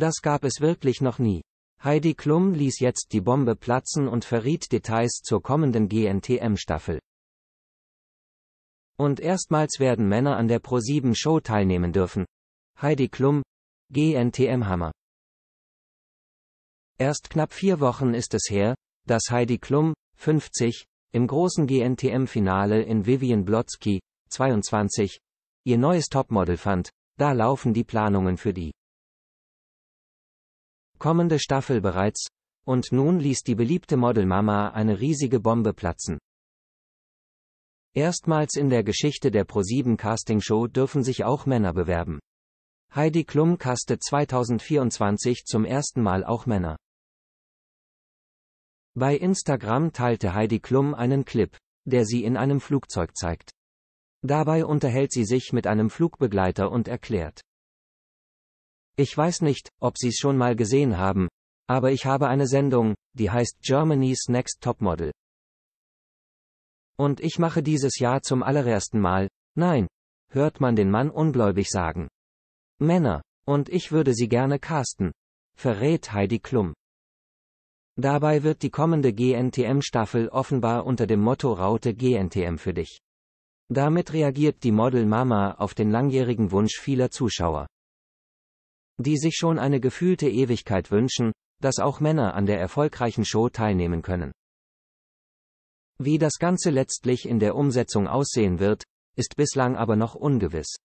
Das gab es wirklich noch nie. Heidi Klum ließ jetzt die Bombe platzen und verriet Details zur kommenden GNTM-Staffel. Und erstmals werden Männer an der Pro7-Show teilnehmen dürfen. Heidi Klum, GNTM-Hammer. Erst knapp vier Wochen ist es her, dass Heidi Klum, 50, im großen GNTM-Finale in Vivian Blotzki, 22, ihr neues Topmodel fand, da laufen die Planungen für die Kommende Staffel bereits. Und nun ließ die beliebte Modelmama eine riesige Bombe platzen. Erstmals in der Geschichte der ProSieben Casting Show dürfen sich auch Männer bewerben. Heidi Klum castet 2024 zum ersten Mal auch Männer. Bei Instagram teilte Heidi Klum einen Clip, der sie in einem Flugzeug zeigt. Dabei unterhält sie sich mit einem Flugbegleiter und erklärt, ich weiß nicht, ob Sie's schon mal gesehen haben, aber ich habe eine Sendung, die heißt Germany's Next Top Model. Und ich mache dieses Jahr zum allerersten Mal, nein, hört man den Mann ungläubig sagen. Männer, und ich würde sie gerne casten, verrät Heidi Klum. Dabei wird die kommende GNTM-Staffel offenbar unter dem Motto Raute GNTM für dich. Damit reagiert die Model Mama auf den langjährigen Wunsch vieler Zuschauer die sich schon eine gefühlte Ewigkeit wünschen, dass auch Männer an der erfolgreichen Show teilnehmen können. Wie das Ganze letztlich in der Umsetzung aussehen wird, ist bislang aber noch ungewiss.